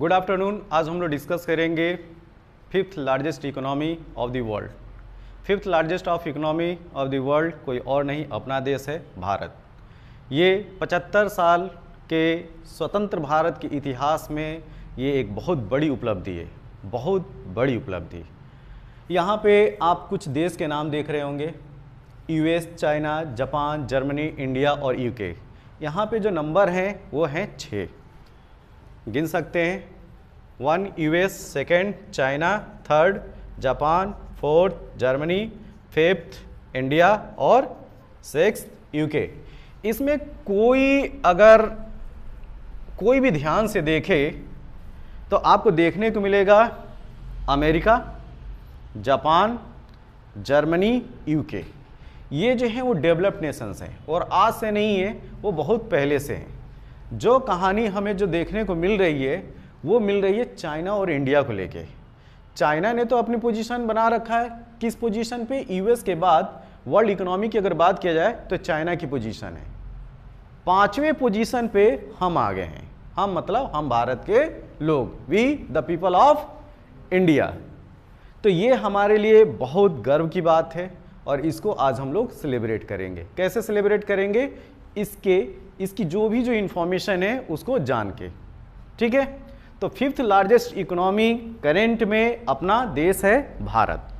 good afternoon आज हम लोग डिस्कस करेंगे fifth largest economy of the world fifth largest of economy of the world कोई और नहीं अपना देश है भारत ये 75 साल के स्वतंत्र भारत के इतिहास में ये एक बहुत बड़ी उपलब्धि है बहुत बड़ी उपलब्धि यहाँ पे आप कुछ देश के नाम देख रहे होंगे US China Japan Germany India और यूके यहाँ पे जो नंबर हैं वो हैं छः गिन सकते हैं one US second China third Japan fourth Germany fifth India और सिक्स यूके इसमें कोई अगर कोई भी ध्यान से देखे तो आपको देखने को मिलेगा अमेरिका जापान जर्मनी यूके ये जो हैं वो डेवलप्ड नेशंस हैं और आज से नहीं है वो बहुत पहले से हैं जो कहानी हमें जो देखने को मिल रही है वो मिल रही है चाइना और इंडिया को लेके चाइना ने तो अपनी पोजीशन बना रखा है किस पोजीशन पे यूएस के बाद वर्ल्ड इकोनॉमी की अगर बात किया जाए तो चाइना की पोजीशन है पांचवें पोजीशन पे हम आ गए हैं हम मतलब हम भारत के लोग we the people of India तो ये हमारे लिए बहुत गर्व की बात है और इसको आज हम लोग सेलिब्रेट करेंगे कैसे सेलिब्रेट करेंगे इसके इसकी जो भी जो इन्फॉर्मेशन है उसको जान के ठीक है तो फिफ्थ लार्जेस्ट इकोनॉमी करेंट में अपना देश है भारत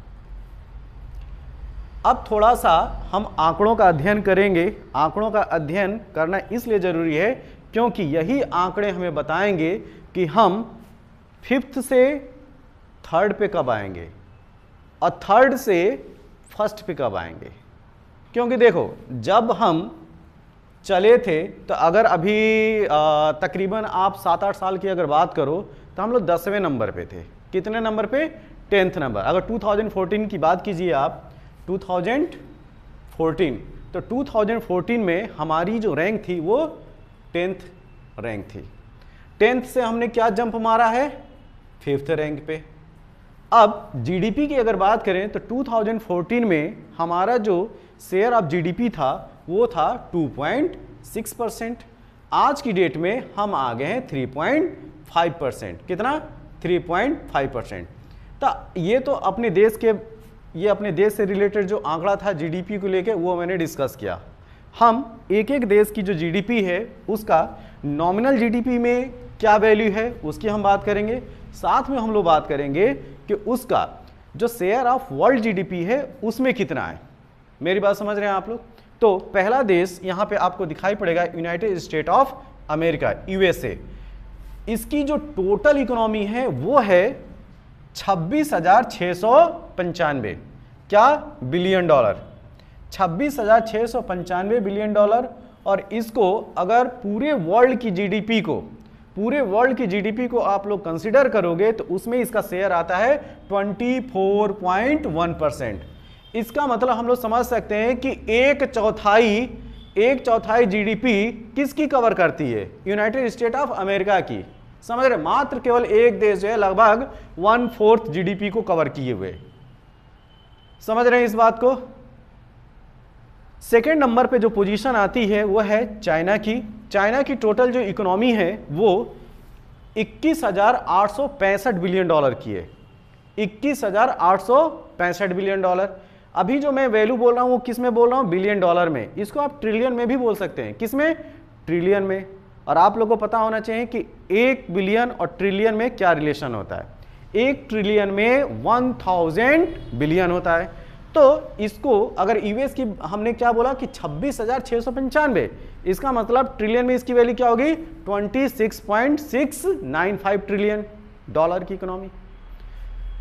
अब थोड़ा सा हम आंकड़ों का अध्ययन करेंगे आंकड़ों का अध्ययन करना इसलिए ज़रूरी है क्योंकि यही आंकड़े हमें बताएंगे कि हम फिफ्थ से थर्ड पे कब आएंगे और थर्ड से फर्स्ट पे कब आएंगे क्योंकि देखो जब हम चले थे तो अगर अभी तकरीबन आप सात आठ साल की अगर बात करो तो हम लोग दसवें नंबर पे थे कितने नंबर पे टेंथ नंबर अगर 2014 की बात कीजिए आप 2014 तो 2014 में हमारी जो रैंक थी वो टेंथ रैंक थी टेंथ से हमने क्या जंप मारा है फिफ्थ रैंक पे अब जीडीपी की अगर बात करें तो 2014 में हमारा जो शेयर ऑफ जीडीपी था वो था 2.6 परसेंट आज की डेट में हम आ गए हैं 3.5 परसेंट कितना 3.5 परसेंट तो ये तो अपने देश के ये अपने देश से रिलेटेड जो आंकड़ा था जीडीपी को लेके वो मैंने डिस्कस किया हम एक एक देश की जो जीडीपी है उसका नॉमिनल जीडीपी में क्या वैल्यू है उसकी हम बात करेंगे साथ में हम लोग बात करेंगे कि उसका जो शेयर ऑफ वर्ल्ड जीडीपी है उसमें कितना है मेरी बात समझ रहे हैं आप लोग तो पहला देश यहाँ पे आपको दिखाई पड़ेगा United State of America USA इसकी जो टोटल इकोनॉमी है वो है छब्बीस हजार छ सौ पंचानवे क्या बिलियन डॉलर छब्बीस हजार छः सौ पंचानवे बिलियन डॉलर और इसको अगर पूरे वर्ल्ड की जीडीपी को पूरे वर्ल्ड की जीडीपी को आप लोग कंसिडर करोगे तो उसमें इसका शेयर आता है 24.1 परसेंट इसका मतलब हम लोग समझ सकते हैं कि एक चौथाई एक चौथाई जीडीपी किसकी कवर करती है यूनाइटेड स्टेट ऑफ अमेरिका की समझ रहे मात्र केवल एक देश जो है लगभग वन फोर्थ जीडीपी को कवर किए हुए समझ रहे हैं इस बात को सेकेंड नंबर पे जो पोजीशन आती है वो है चाइना की चाइना की टोटल जो इकोनॉमी है वो इक्कीस बिलियन डॉलर की है इक्कीस बिलियन डॉलर अभी जो मैं वैल्यू बोल रहा हूँ वो किस में बोल रहा हूँ बिलियन डॉलर में इसको आप ट्रिलियन में भी बोल सकते हैं किस में ट्रिलियन में और आप लोगों को पता होना चाहिए कि एक बिलियन और ट्रिलियन में क्या रिलेशन होता है एक ट्रिलियन में वन थाउजेंड बिलियन होता है तो इसको अगर यूएस e की हमने क्या बोला कि छब्बीस हजार छः सौ पंचानवे इसका मतलब ट्रिलियन में इसकी वैल्यू क्या होगी twenty six point six nine five trillion dollar की इकोनॉमी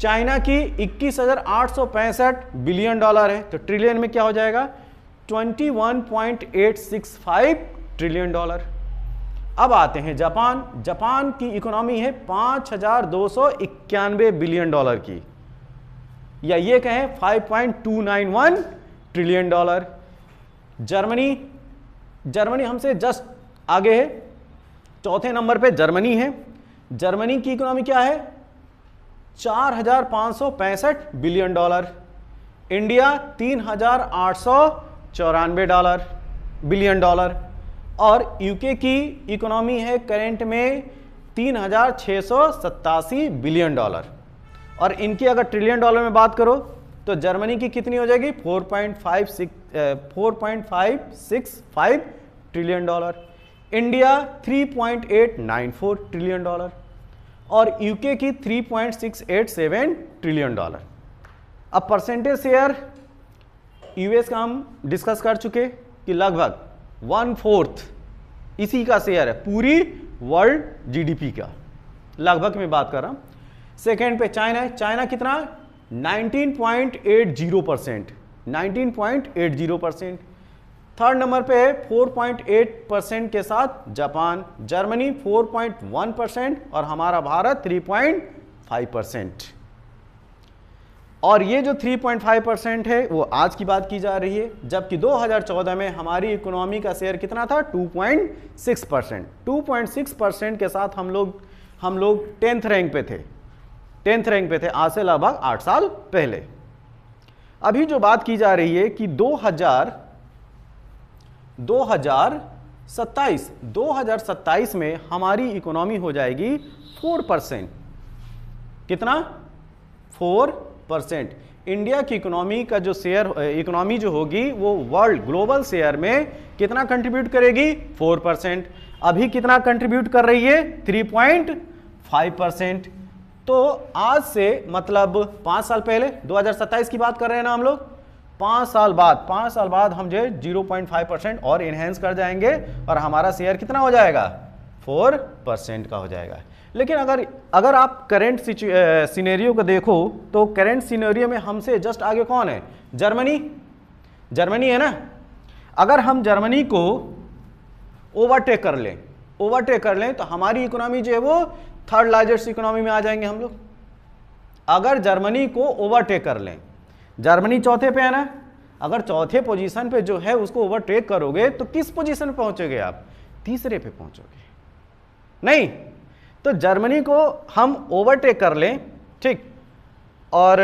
चाइना की इक्कीस बिलियन डॉलर है तो ट्रिलियन में क्या हो जाएगा 21.865 ट्रिलियन डॉलर अब आते हैं जापान जापान की इकोनॉमी है पांच बिलियन डॉलर की या ये कहें 5.291 ट्रिलियन डॉलर जर्मनी जर्मनी हमसे जस्ट आगे है चौथे नंबर पे जर्मनी है जर्मनी की इकोनॉमी क्या है चार हजार पाँच सौ पैंसठ बिलियन डॉलर इंडिया तीन हजार आठ सौ चौरानवे डॉलर बिलियन डॉलर और यूके की इकोनॉमी है करेंट में तीन हजार छः सौ सत्तासी बिलियन डॉलर और इनकी अगर ट्रिलियन डॉलर में बात करो तो जर्मनी की कितनी हो जाएगी 4.56 trillion dollar India 3.894 trillion dollar और यूके की 3.687 ट्रिलियन डॉलर अब परसेंटेज शेयर यूएस का हम डिस्कस कर चुके कि लगभग वन फोर्थ इसी का शेयर है पूरी वर्ल्ड जीडीपी का लगभग मैं बात कर रहा हूँ सेकेंड पे चाइना है चाइना कितना 19.80 परसेंट 19.80 परसेंट थर्ड नंबर पे है 4.8 परसेंट के साथ जापान जर्मनी 4.1 परसेंट और हमारा भारत 3.5 परसेंट और ये जो 3.5 परसेंट है वो आज की बात की जा रही है जबकि 2014 में हमारी इकोनॉमी का शेयर कितना था 2.6 परसेंट टू परसेंट के साथ हम लोग हम लोग टेंथ रैंक पे थे टेंथ रैंक पे थे आज से लगभग आठ साल पहले अभी जो बात की जा रही है कि 2027 2027 में हमारी इकोनॉमी हो जाएगी 4 परसेंट कितना 4 परसेंट इंडिया की इकोनॉमी का जो शेयर इकोनॉमी जो होगी वो वर्ल्ड ग्लोबल शेयर में कितना कंट्रीब्यूट करेगी 4 परसेंट अभी कितना कंट्रीब्यूट कर रही है 3.5 परसेंट तो आज से मतलब पाँच साल पहले 2027 की बात कर रहे हैं ना हम लोग पाँच साल बाद पांच साल बाद हम जो जीरो पॉइंट फाइव परसेंट और इन्हेंस कर जाएंगे और हमारा शेयर कितना हो जाएगा फोर परसेंट का हो जाएगा लेकिन अगर अगर आप करेंट सिनेरियो को देखो तो करेंट सिनेरियो में हमसे जस्ट आगे कौन है जर्मनी जर्मनी है ना अगर हम जर्मनी को ओवरटेक कर लें ओवरटेक कर लें तो हमारी इकोनॉमी जो है वो थर्ड लार्जेस्ट इकोनॉमी में आ जाएंगे हम लोग अगर जर्मनी को ओवरटेक कर लें जर्मनी चौथे पे है ना अगर चौथे पोजीशन पे जो है उसको ओवरटेक करोगे तो किस पोजीशन पे पहुंचोगे आप तीसरे पे पहुंचोगे नहीं तो जर्मनी को हम ओवरटेक कर लें ठीक और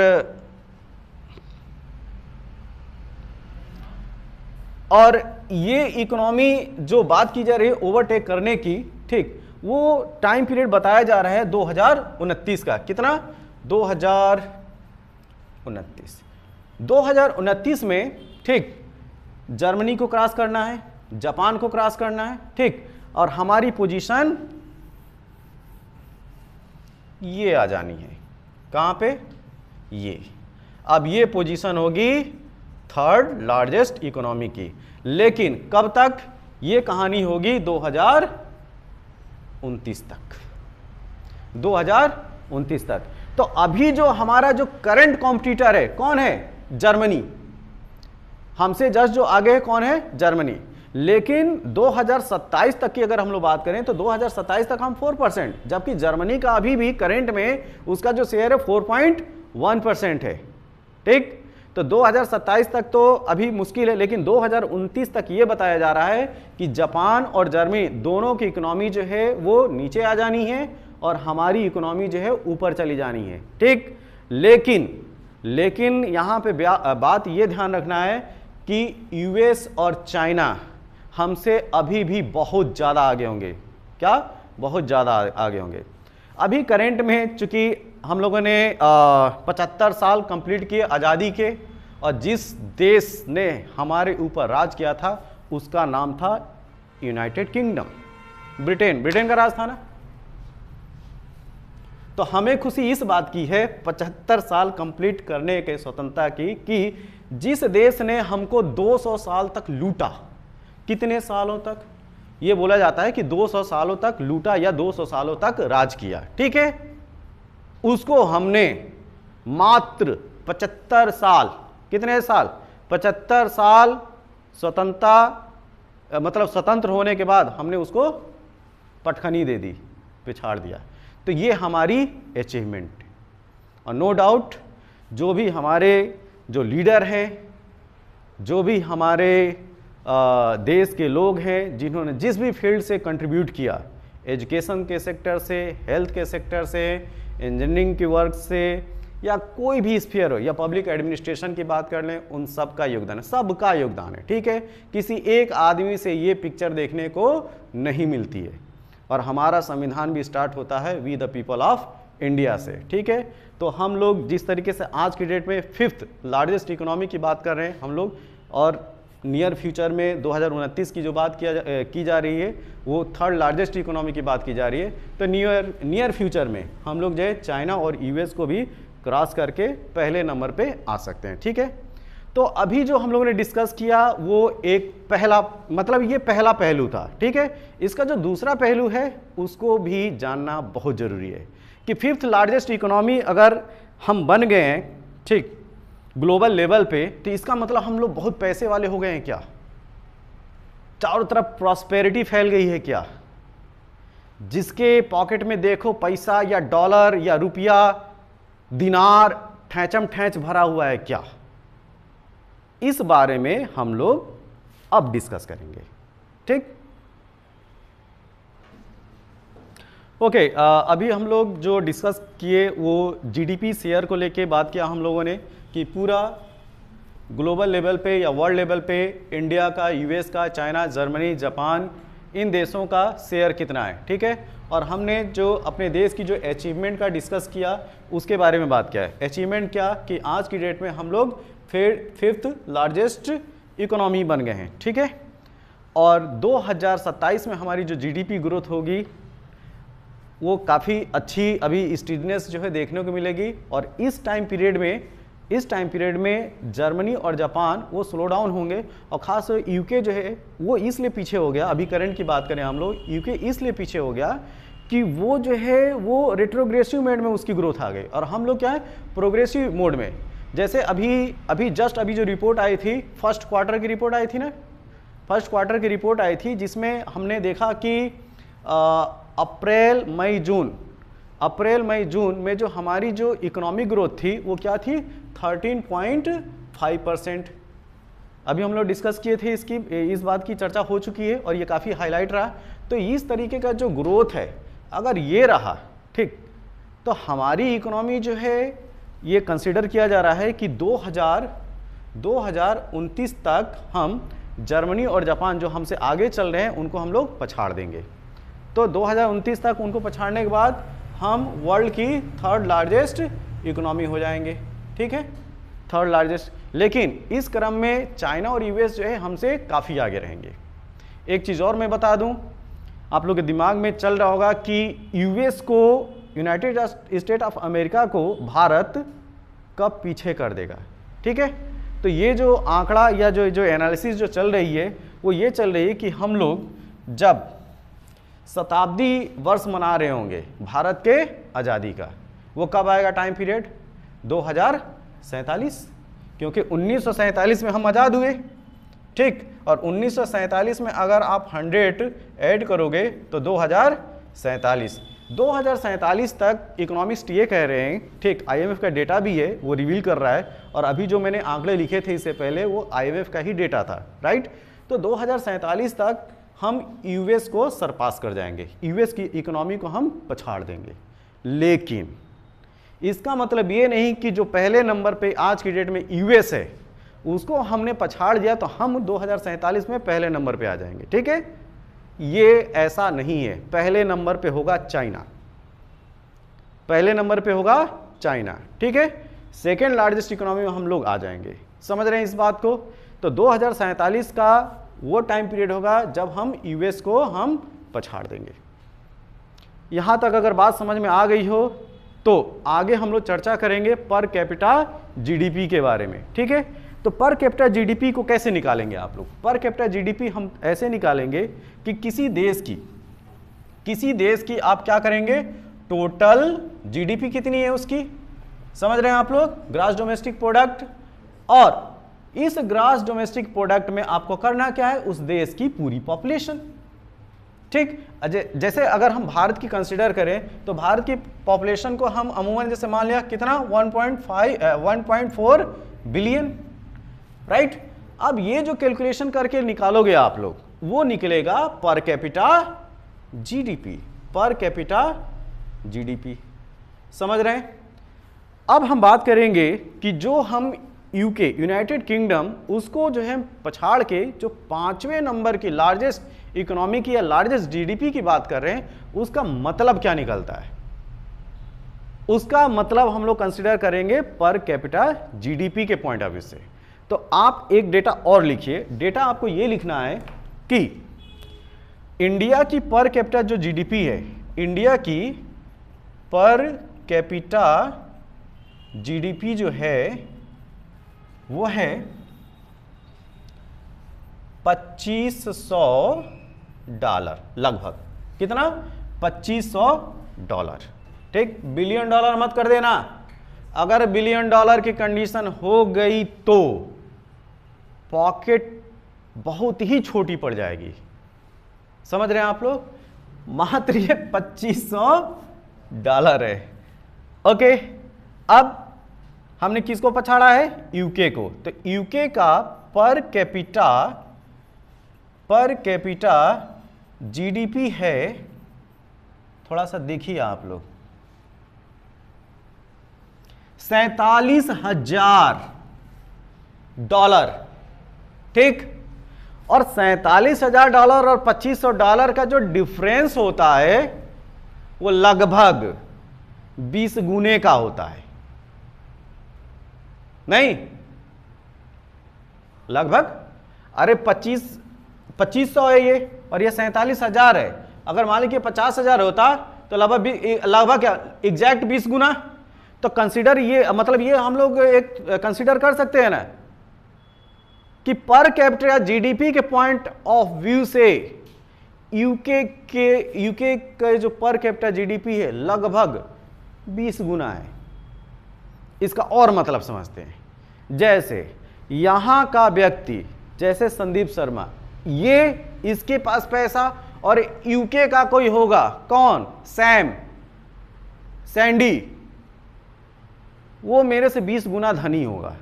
और ये इकोनॉमी जो बात की जा रही है ओवरटेक करने की ठीक वो टाइम पीरियड बताया जा रहा है दो का कितना दो हजार उनतीस 2029 में ठीक जर्मनी को क्रॉस करना है जापान को क्रॉस करना है ठीक और हमारी पोजीशन ये आ जानी है कहां पे ये अब ये पोजीशन होगी थर्ड लार्जेस्ट इकोनॉमी की लेकिन कब तक ये कहानी होगी दो हजार उनतीस तक दो हजार उनतीस तक तो अभी जो हमारा जो करंट कॉम्पिटिटर है कौन है जर्मनी हमसे जस्ट जो आगे है कौन है जर्मनी लेकिन 2027 तक की अगर हम लोग बात करें तो 2027 तक हम 4 परसेंट जबकि जर्मनी का अभी भी करेंट में उसका जो शेयर है 4.1 परसेंट है ठीक तो 2027 तक तो अभी मुश्किल है लेकिन 2029 तक यह बताया जा रहा है कि जापान और जर्मनी दोनों की इकोनॉमी जो है वो नीचे आ जानी है और हमारी इकोनॉमी जो है ऊपर चली जानी है ठीक लेकिन लेकिन यहाँ पे बात ये ध्यान रखना है कि यूएस और चाइना हमसे अभी भी बहुत ज़्यादा आगे होंगे क्या बहुत ज़्यादा आगे होंगे अभी करेंट में चूँकि हम लोगों ने पचहत्तर साल कंप्लीट किए आज़ादी के और जिस देश ने हमारे ऊपर राज किया था उसका नाम था यूनाइटेड किंगडम ब्रिटेन ब्रिटेन का राज था ना तो हमें खुशी इस बात की है पचहत्तर साल कंप्लीट करने के स्वतंत्रता की कि जिस देश ने हमको 200 साल तक लूटा कितने सालों तक ये बोला जाता है कि 200 सालों तक लूटा या 200 सालों तक राज किया ठीक है उसको हमने मात्र 75 साल कितने साल 75 साल स्वतंत्रता मतलब स्वतंत्र होने के बाद हमने उसको पटखनी दे दी पिछाड़ दिया तो ये हमारी अचीवमेंट और नो डाउट जो भी हमारे जो लीडर हैं जो भी हमारे देश के लोग हैं जिन्होंने जिस भी फील्ड से कंट्रीब्यूट किया एजुकेशन के सेक्टर से हेल्थ के सेक्टर से इंजीनियरिंग के वर्क से या कोई भी स्फीयर हो या पब्लिक एडमिनिस्ट्रेशन की बात कर लें उन सब का योगदान है सब का योगदान है ठीक है किसी एक आदमी से ये पिक्चर देखने को नहीं मिलती है और हमारा संविधान भी स्टार्ट होता है we the people of India से ठीक है तो हम लोग जिस तरीके से आज की डेट में फिफ्थ लार्जेस्ट इकोनॉमी की बात कर रहे हैं हम लोग और नियर फ्यूचर में दो की जो बात किया जा, की जा रही है वो थर्ड लार्जेस्ट इकोनॉमी की बात की जा रही है तो नियर नियर फ्यूचर में हम लोग जो है चाइना और यूएस को भी क्रॉस करके पहले नंबर पे आ सकते हैं ठीक है तो अभी जो हम लोगों ने डिस्कस किया वो एक पहला मतलब ये पहला पहलू था ठीक है इसका जो दूसरा पहलू है उसको भी जानना बहुत ज़रूरी है कि फिफ्थ लार्जेस्ट इकोनॉमी अगर हम बन गए हैं ठीक ग्लोबल लेवल पे तो इसका मतलब हम लोग बहुत पैसे वाले हो गए हैं क्या चारों तरफ प्रॉस्पेरिटी फैल गई है क्या जिसके पॉकेट में देखो पैसा या डॉलर या रुपया दिनार ठैचम ठैच भरा हुआ है क्या इस बारे में हम लोग अब डिस्कस करेंगे ठीक ओके okay, अभी हम लोग जो डिस्कस किए वो जीडीपी शेयर को लेके बात किया हम लोगों ने कि पूरा ग्लोबल लेवल पे या वर्ल्ड लेवल पे इंडिया का यूएस का चाइना जर्मनी जापान इन देशों का शेयर कितना है ठीक है और हमने जो अपने देश की जो अचीवमेंट का डिस्कस किया उसके बारे में बात किया है अचीवमेंट क्या कि आज की डेट में हम लोग फिर फिफ्थ लार्जेस्ट इकोनॉमी बन गए हैं ठीक है और 2027 में हमारी जो जीडीपी ग्रोथ होगी वो काफ़ी अच्छी अभी स्टीडनेस जो है देखने को मिलेगी और इस टाइम पीरियड में इस टाइम पीरियड में जर्मनी और जापान वो स्लो डाउन होंगे और ख़ास यूके जो है वो इसलिए पीछे हो गया अभी करंट की बात करें हम लोग यूके इसलिए पीछे हो गया कि वो जो है वो रेट्रोग्रेसिव मोड में उसकी ग्रोथ आ गई और हम लोग क्या है प्रोग्रेसिव मोड में जैसे अभी अभी जस्ट अभी जो रिपोर्ट आई थी फर्स्ट क्वार्टर की रिपोर्ट आई थी ना फर्स्ट क्वार्टर की रिपोर्ट आई थी जिसमें हमने देखा कि अप्रैल मई जून अप्रैल मई जून में जो हमारी जो इकोनॉमिक ग्रोथ थी वो क्या थी 13.5 परसेंट अभी हम लोग डिस्कस किए थे इसकी इस बात की चर्चा हो चुकी है और ये काफ़ी हाईलाइट रहा तो इस तरीके का जो ग्रोथ है अगर ये रहा ठीक तो हमारी इकोनॉमी जो है ये कंसिडर किया जा रहा है कि 2000 2029 तक हम जर्मनी और जापान जो हमसे आगे चल रहे हैं उनको हम लोग पछाड़ देंगे तो 2029 तक उनको पछाड़ने के बाद हम वर्ल्ड की थर्ड लार्जेस्ट इकोनॉमी हो जाएंगे ठीक है थर्ड लार्जेस्ट लेकिन इस क्रम में चाइना और यूएस जो है हमसे काफ़ी आगे रहेंगे एक चीज़ और मैं बता दूं आप लोग के दिमाग में चल रहा होगा कि यूएस को यूनाइटेड स्टेट ऑफ अमेरिका को भारत कब पीछे कर देगा ठीक है तो ये जो आंकड़ा या जो जो एनालिसिस जो चल रही है वो ये चल रही है कि हम लोग जब शताब्दी वर्ष मना रहे होंगे भारत के आज़ादी का वो कब आएगा टाइम पीरियड दो क्योंकि उन्नीस में हम आज़ाद हुए ठीक और उन्नीस में अगर आप 100 ऐड करोगे तो दो दो तक इकोनॉमिस्ट ये कह रहे हैं ठीक आईएमएफ का डेटा भी है वो रिवील कर रहा है और अभी जो मैंने आंकड़े लिखे थे इससे पहले वो आईएमएफ का ही डेटा था राइट तो दो तक हम यूएस को सरपास कर जाएंगे यूएस की इकोनॉमी को हम पछाड़ देंगे लेकिन इसका मतलब ये नहीं कि जो पहले नंबर पर आज की डेट में यूएस है उसको हमने पछाड़ दिया तो हम दो में पहले नंबर पर आ जाएंगे ठीक है ये ऐसा नहीं है पहले नंबर पे होगा चाइना पहले नंबर पे होगा चाइना ठीक है सेकेंड लार्जेस्ट इकोनॉमी में हम लोग आ जाएंगे समझ रहे हैं इस बात को तो दो का वो टाइम पीरियड होगा जब हम यूएस को हम पछाड़ देंगे यहां तक अगर बात समझ में आ गई हो तो आगे हम लोग चर्चा करेंगे पर कैपिटा जीडीपी के बारे में ठीक है तो पर कैपिटा जीडीपी को कैसे निकालेंगे आप लोग पर कैपिटा जीडीपी हम ऐसे निकालेंगे कि किसी देश की किसी देश की आप क्या करेंगे टोटल जीडीपी कितनी है उसकी समझ रहे हैं आप लोग ग्रास डोमेस्टिक प्रोडक्ट और इस ग्रास डोमेस्टिक प्रोडक्ट में आपको करना क्या है उस देश की पूरी पॉपुलेशन ठीक जैसे अगर हम भारत की कंसिडर करें तो भारत की पॉपुलेशन को हम अमूमन जैसे मान लिया कितना 1.5 1.4 बिलियन राइट अब ये जो कैलकुलेशन करके निकालोगे आप लोग वो निकलेगा per capita GDP per capita GDP समझ रहे हैं अब हम बात करेंगे कि जो हम यूके यूनाइटेड किंगडम उसको जो है पछाड़ के जो पांचवें नंबर की लार्जेस्ट इकोनॉमी की या लार्जेस्ट जीडीपी की बात कर रहे हैं उसका मतलब क्या निकलता है उसका मतलब हम लोग कंसिडर करेंगे पर कैपिटा जीडीपी के पॉइंट ऑफ व्यू से तो आप एक डेटा और लिखिए डेटा आपको ये लिखना है कि इंडिया की पर कैपिटा जो जीडीपी है इंडिया की पर कैपिटा जीडीपी जो है वो है पच्चीस सौ डॉलर लगभग कितना पच्चीस सौ डॉलर ठीक बिलियन डॉलर मत कर देना अगर बिलियन डॉलर की कंडीशन हो गई तो पॉकेट बहुत ही छोटी पड़ जाएगी समझ रहे हैं आप लोग मात्र ये पच्चीस सौ डॉलर है ओके अब हमने किसको पछाड़ा है यूके को तो यूके का पर कैपिटा पर कैपिटा जीडीपी है थोड़ा सा देखिए आप लोग सैतालीस हजार डॉलर ठीक और सैतालीस हजार डॉलर और पच्चीस सौ डॉलर का जो डिफरेंस होता है वो लगभग बीस गुने का होता है नहीं लगभग अरे पच्चीस पच्चीस सौ है ये और ये सैतालीस हजार है अगर मान लीजिए पचास हजार होता तो लगभग लगभग क्या एग्जैक्ट बीस गुना तो कंसिडर ये मतलब ये हम लोग एक कंसिडर कर सकते हैं ना कि पर कैपिटा जीडीपी के पॉइंट ऑफ व्यू से यूके के यूके का जो पर कैपिटा जीडीपी है लगभग 20 गुना है इसका और मतलब समझते हैं जैसे यहां का व्यक्ति जैसे संदीप शर्मा ये इसके पास पैसा और यूके का कोई होगा कौन सैम सैंडी वो मेरे से 20 गुना धनी होगा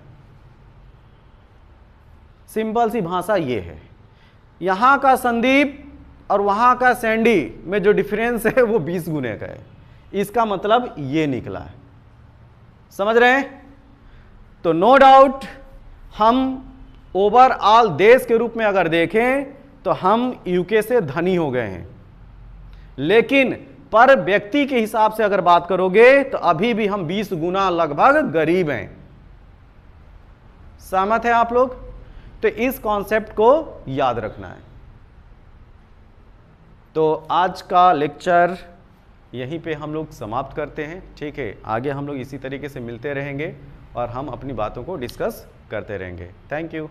सिंपल सी भाषा ये है यहाँ का संदीप और वहाँ का सैंडी में जो डिफरेंस है वो बीस गुने का है इसका मतलब ये निकला है समझ रहे हैं तो नो डाउट हम ओवरऑल देश के रूप में अगर देखें तो हम यूके से धनी हो गए हैं लेकिन पर व्यक्ति के हिसाब से अगर बात करोगे तो अभी भी हम 20 गुना लगभग गरीब हैं सहमत है आप लोग तो इस कॉन्सेप्ट को याद रखना है तो आज का लेक्चर यहीं पे हम लोग समाप्त करते हैं ठीक है आगे हम लोग इसी तरीके से मिलते रहेंगे और हम अपनी बातों को डिस्कस करते रहेंगे थैंक यू